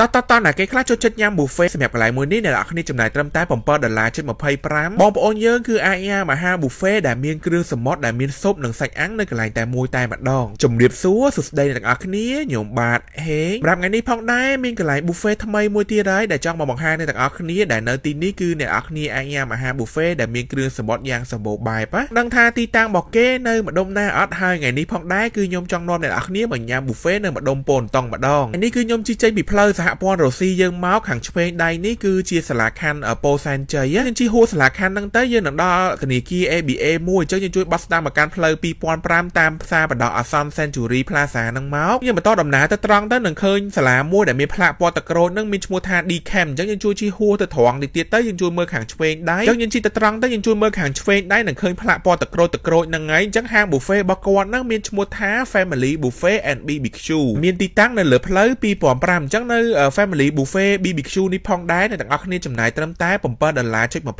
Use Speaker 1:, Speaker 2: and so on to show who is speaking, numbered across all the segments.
Speaker 1: តោះតោះតោះណាគេខ្លះចូលចិត្តញ៉ាំ buffet សម្រាប់កន្លែងមួយនេះអ្នកនរគ្នាចំណាយត្រឹមតែ7ដុល្លារ .25 បងប្អូនយើងគឺអាចញ៉ាំអាហារ buffet ដែលមានគ្រឿងសមុទ្រដែលមានស៊ុបនិងសាច់អាំងនៅកន្លែងតែមួយតែម្ដងជំរាបសួរសួស្ដីអ្នកនរគ្នាខ្ញុំបាទហេងប្រាប់ថ្ងៃនេះផងដែរមានកន្លែង buffet ថ្មីមួយទៀតហើយដែលចង់មកបង្ហាញអ្នកនរគ្នាដែលនៅទីនេះគឺអ្នកនរគ្នាអាចញ៉ាំអាហារ buffet ដែលមានគ្រឿងសមុទ្រយ៉ាងសម្បូរបែបណាដឹងថាទីតាំងរបស់គេនៅម្ដុំណាអត់ហើយថ្ងៃនេះផងដែរគឺខ្ញុំចង់នាំអ្នកនរគ្នាមកញ៉ាំ buffet នៅម្ដុំពូនតង់ម្ដងនេះគឺខ្ញុំជិះចេញពីផ្លូវសហព័ន្ធរុស្ស៊ីយើងមកខាងឆ្វេងដៃនេះគឺជាសាលាខណ្ឌពោធិ៍សែនជ័យយើងជិះហួរសាលាខណ្ឌហ្នឹងទៅយើងនឹងដល់ធនាគារ ABA មួយអញ្ចឹងយើងជួយបោះស្ដាមមកកាន់ផ្លូវ2005តាមផ្សារបដិអសន្ន Century Plaza ហ្នឹងមកយើងបន្តដំណើរទៅត្រង់ទៅនឹងឃើញសាលាមួយដែលមានផ្លាកពណ៌តក្រូតនឹងមានឈ្មោះថា Dcam អញ្ចឹងយើងជួយជិះហួរទៅត្រង់នេះទៀតទៅយើងជួយមើលខាងឆ្វេងដៃអញ្ចឹងយើងជិះទៅត្រង់ទៅយើងជួយមើលខាងឆ្វេងដៃនឹងឃើញផ្លាកពណ៌តក្រូតតក្រូចហ្នឹងហើយអញ្ចឹងហាង buffet របស់គាត់ហ្នឹងមានឈ្មោះថា Family Buffet and BBQ មានទីតាំងនៅលើផ្លូវ2005អញ្ចឹងនៅ Family Buffet BBQ នេះផងដែរអ្នកទាំងអស់គ្នាចំណាយត្រឹមតែ7ដុល្លារចុច25ប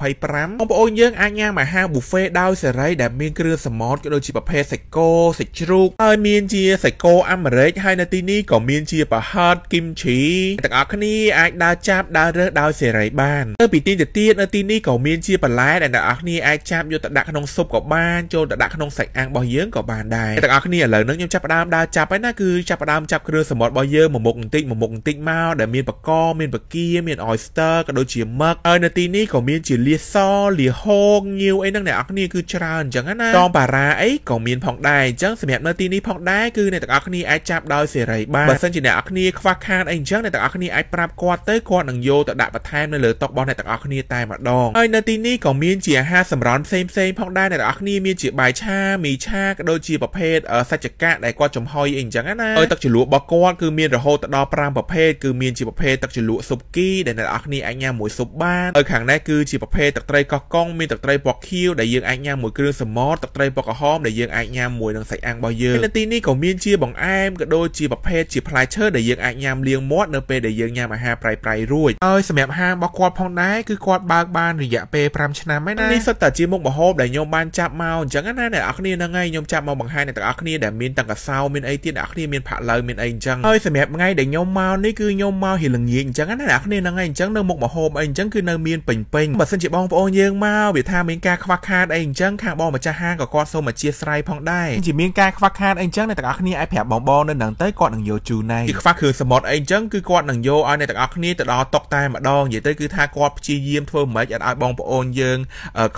Speaker 1: ងប្អូនយើងអាចញ៉ាំអាហារ buffet ដោយសេរីដែលមានគ្រឿងសមុទ្រក៏ដូចជាប្រភេទសាច់គោសាច់ជ្រូកហើយមានជាសាច់គោអាមេរិកហើយនៅទីនេះក៏មានជាប្រហិតគីមឈីទាំងអស់គ្នាអាចដើរចាប់ដើររើសដោយសេរីបានទៅពីទីទៅទៀតនៅទីនេះក៏មានជាបន្លែដែលអ្នកទាំងអស់គ្នាអាចចាប់យកទៅដាក់ក្នុងស៊ុបក៏បានចូលទៅដាក់ក្នុងសាច់អាំងរបស់យើងក៏បានដែរអ្នកទាំងអស់គ្នាឥឡូវនេះខ្ញុំចាប់ផ្ដើមដើរចាប់ហើយណាគឺចាប់ផ្ដើមចាប់គ្រឿងសមុទ្ររបស់យើងមួយមុខបន្តិចមួយមុខបន្តិចមកលដែលមានបកមានបកាមាន oyster ក៏ដូចជាមឹកហើយនៅទីនេះក៏មានជាលៀសលៀហោងងាវអីហ្នឹងអ្នកនរគ្នាគឺច្រើនអញ្ចឹងណាតមបារាអីក៏មានផងដែរអញ្ចឹងសម្រាប់នៅទីនេះផងដែរគឺអ្នកទាំងអស់គ្នាអាចចាប់ដោយសេរីបានបើសិនជាអ្នកនរគ្នាខ្វះខាតអីអញ្ចឹងអ្នកទាំងអស់គ្នាអាចប្រាប់គាត់ទៅគាត់នឹងយកទៅដាក់បន្ថែមនៅលើតុរបស់អ្នកទាំងអស់គ្នាតែម្ដងហើយនៅទីនេះក៏មានជាអាហារសម្រន់ផ្សេងផ្សេងផងដែរអ្នកទាំងអស់គ្នាមានជាបាយឆាមីឆាក៏ដូចជាប្រភេទសាច់ចកៈដែលគាត់ចំហុយអីអញ្ចឹងណាហើយទឹកជ្រលក់របស់គាត់គឺមានរហូតដល់5ប្រភេទគឺគឺមានជាប្រភេទទឹកជ្រលក់ស៊ុបគីដែលអ្នកនរគ្នាអាចញ៉ាំមួយស៊ុបបានហើយខាងនេះគឺជាប្រភេទទឹកត្រីកោះកុងមានទឹកត្រីពណ៌ខៀវដែលយើងអាចញ៉ាំមួយគ្រឿងសមុទ្រទឹកត្រីពណ៌ក្រហមដែលយើងអាចញ៉ាំមួយនឹងសាច់អាំងរបស់យើងនៅទីនេះក៏មានជាបង្អែមក៏ដូចជាប្រភេទជាផ្លែឈើដែលយើងអាចញ៉ាំលាងមាត់នៅពេលដែលយើងញ៉ាំអាហារប្រៃប្រៃរួចហើយសម្រាប់ហាងរបស់គាត់ផងដែរគឺគាត់បើកបានរយៈពេល5ឆ្នាំហើយណានេះសុទ្ធតែជាមុខម្ហូបដែលខ្ញុំបានចាប់មកអញ្ចឹងណាអ្នកនរគ្នាហ្នឹងហើយខ្ញុំចាប់មកបង្ហាញអ្នកនរគ្នាដែលមានតង្កសោមានអីទៀតអ្នកនរគ្នាមានផាក់ឡូវមានអីអញ្ចឹងហើយសម្រាប់ថ្ងៃដែលខ្ញុំមកនេះគឺគឺខ្ញុំមកហៀលងាយអញ្ចឹងណាអ្នកគ្នាហ្នឹងឯងអញ្ចឹងនៅមុខមហោបអីអញ្ចឹងគឺនៅមានពេញពេញបើសិនជាបងប្អូនយើងមកវាថាមានការខ្វះខាតអីអញ្ចឹងខាងបងម្ចាស់ហាងក៏គាត់សូមអធិស្ឋានផងដែរជាមានការខ្វះខាតអីអញ្ចឹងអ្នកទាំងអស់គ្នាអាចប្រាប់បងបងនៅហ្នឹងទៅគាត់នឹងយកជូនដែរគឺខ្វះគ្រឿងសមុទ្រអីអញ្ចឹងគឺគាត់នឹងយកឲ្យអ្នកទាំងអស់គ្នាទៅដល់តុកតែម្ដងនិយាយទៅគឺថាគាត់ព្យាយាមធ្វើមិនអាចឲ្យបងប្អូនយើង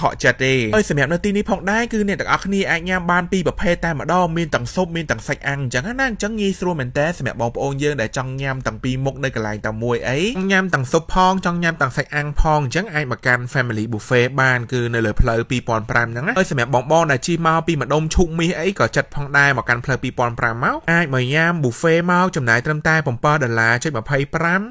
Speaker 1: ខកចិត្តទេហើយសម្រាប់នៅទីនេះផងដែរគឺអ្នកទាំងអស់គ្នាអាចញ៉ាំបានពីប្រភេទតែម្ដងមានទាំងស៊ុបមានទាំងសាច់អាំងអញ្ចឹងណាអញ្ចឹងងាយស្រួលមែនតើសម្រាប់បងប្អូនយើងដែលចង់ញ៉ាំទាំងពីរមុខនៅកន្លែងតែមួយអីចង់ញ៉ាំទាំងស៊ុបផងចង់ញ៉ាំទាំងសាច់អាំងផងអញ្ចឹងអាចមកកាន់ Family Buffet បានគឺនៅលើផ្លូវ2005ហ្នឹងហើយសម្រាប់បងបងដែលជិះមកពីម្ដុំឈូកមាសអីក៏ចិត្តផងដែរមកកាន់ផ្លូវ2005មកអាចមកញ៉ាំ Buffet មកចំណាយត្រឹមតែ7ដុល្លារ .25 ប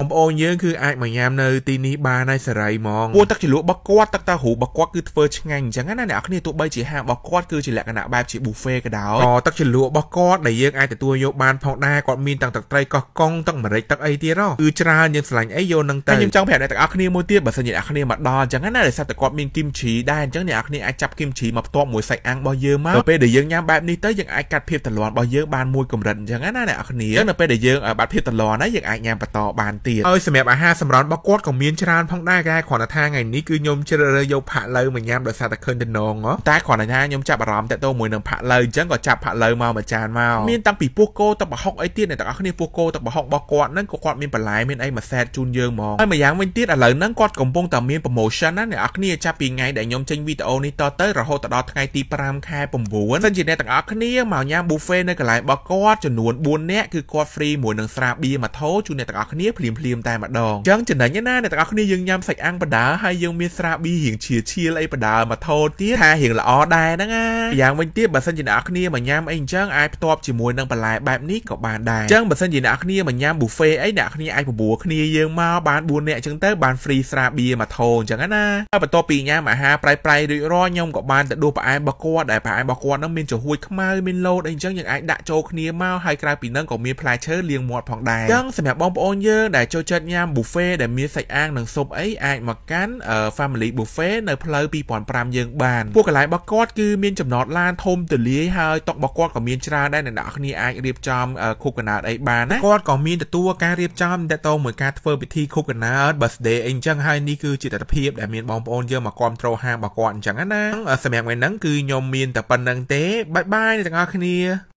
Speaker 1: ងប្អូនយើងគឺអាចមកញ៉ាំនៅ ទីនេះបានហើយសេរីហ្មងពូទឹកជ្រលក់របស់គាត់ទឹកតាហ៊ូរបស់គាត់គឺធ្វើឆ្ងាញ់អញ្ចឹងណាអ្នកនរគ្នាទោះបីជាហាងរបស់គាត់គឺជាលក្ខណៈបែបជា buffet ក៏ដោយក៏ទឹកជ្រលក់របស់គាត់ដែលយើងអាចទទួលយកបានផងដែរគាត់មានទាំងទឹកត្រីកោះកុងទឹកម្រេចទឹកអីទៀតហ៎គឺច្រើនយើងស្រឡាញ់អីយកនឹងទៅខ្ញុំចង់ប្រាប់អ្នកទាំងអស់គ្នាមួយទៀតបើសិនជាអ្នកគ្នាមកដល់អញ្ចឹងណាដោយសារតែគាត់មានគីមជីដែរអញ្ចឹងអ្នកគ្នាអាចចាប់គីមជីមកផ្ទាប់មួយសាច់អាំងរបស់យើងមកពេលដែលយើងញ៉ាំបែបនេះទៅយើងអាចកាត់ភាពតលន់របស់យើងបានមួយកម្រិតអញ្ចឹងណាអ្នកគ្នានៅពេលដែលយើងបាត់ភាពតលន់ហើយយើងអាចញ៉ាំបន្តបានទៀតហើយសម្រាប់អាហារសម្រន់របស់គាត់ក៏មានច្រើនផងដែរគេគ្រាន់តែថាថ្ងៃនេះគឺខ្ញុំជ្រើសរើសយកផាក់ឡូវមកញ៉ាំដោយសារតែឃើញតំណងតែគ្រាន់តែថាខ្ញុំចាប់អារម្មណ៍តទៅមួយនឹងផាក់ឡូវអញ្ចឹងក៏ចាប់ផាក់ឡូវមកមួយចានមកមានតាំងពីពោះគោទឹកប្រហុកអីទៀតអ្នកទាំងអស់គ្នាពោះគោទឹកប្រហុករបស់គាត់ហ្នឹងក៏គាត់មានបន្លែមានអីមកសែតជូនយើងហ្មងហើយម្យ៉ាងវិញទៀតឥឡូវហ្នឹងគាត់កំពុងតែមាន promotion ណាអ្នកនរគ្នាចាប់ពីថ្ងៃដែលខ្ញុំចេញវីដេអូនេះតទៅរហូតដល់ថ្ងៃទី5ខែ9សិនជាអ្នកទាំងអស់គ្នាមកញ៉ាំ buffet នៅកន្លែងរបស់គាត់ចំនួន4នាក់គឺគាត់ free មួយនឹងស្រាបៀមួយថោជូនអ្នកទាំងអស់គ្នាភ្លាមភ្លាមតែម្ដងអញ្ចឹងចំណេញណាអ្នកទាំងអស់គ្នាយើងញ៉ាំសាច់អាំងបដាហើយយើងមានស្រាបៀរៀងឈៀឈៀលអីបដាមួយថោទៀតថារៀងល្អដែរហ្នឹងណាយ៉ាងវិញទៀតបើសិនជាអ្នកទាំងអស់គ្នាមកញ៉ាំអីអញ្ចឹងអាចផ្ទាប់ជាមួយនឹងបន្លែបែបនេះក៏បានដែរអញ្ចឹងបើសិនជាអ្នកទាំងអស់គ្នាមកញ៉ាំ buffet អីអ្នកគ្នាអាចបបួលគ្នាយើងមកបាន4នាក់អញ្ចឹងទៅបានហ្វ្រីស្រាបៀមួយថោអញ្ចឹងណាហើយបន្ទាប់ពីញ៉ាំអាហារប្រៃប្រៃរួចរាល់ខ្ញុំក៏បានទៅដួសផ្អែមរបស់គាត់ដែលផ្អែមរបស់គាត់នឹងមានចំហួយខ្មៅមានលោតអីអញ្ចឹងយើងអាចដាក់ចូលគ្នាមកហើយក្រៅពីនឹងក៏មានផ្លែឈើលាងមាត់ផងដែរអញ្ចឹងសម្រាប់បងប្អូនយើងដែលចូលចិត្តញ៉ាំ buffet ដែលមានសាច់អាំងនិងស៊ុបអីអាចមកកាន់ family buffet នៅផ្លូវ2005យើង បានពួកកន្លែងរបស់គាត់គឺមានចំណតឡានធំទូលាយហើយតុរបស់គាត់ក៏មានច្រើនដែរអ្នកនរគ្នាអាចរៀបចំខូកណាតអីបានណាគាត់ក៏មានទទួលការរៀបរៀបចំតទៅមួយការធ្វើពិធីខូកណាត birthday អីអញ្ចឹងហើយនេះគឺជាទិដ្ឋភាពដែលមានបងប្អូនយើងមកគ្រប់គ្រងហាងរបស់គាត់អញ្ចឹងណាសម្រាប់ថ្ងៃហ្នឹងគឺខ្ញុំមានតែប៉ុណ្្នឹងទេបាយបាយអ្នកទាំងអស់គ្នា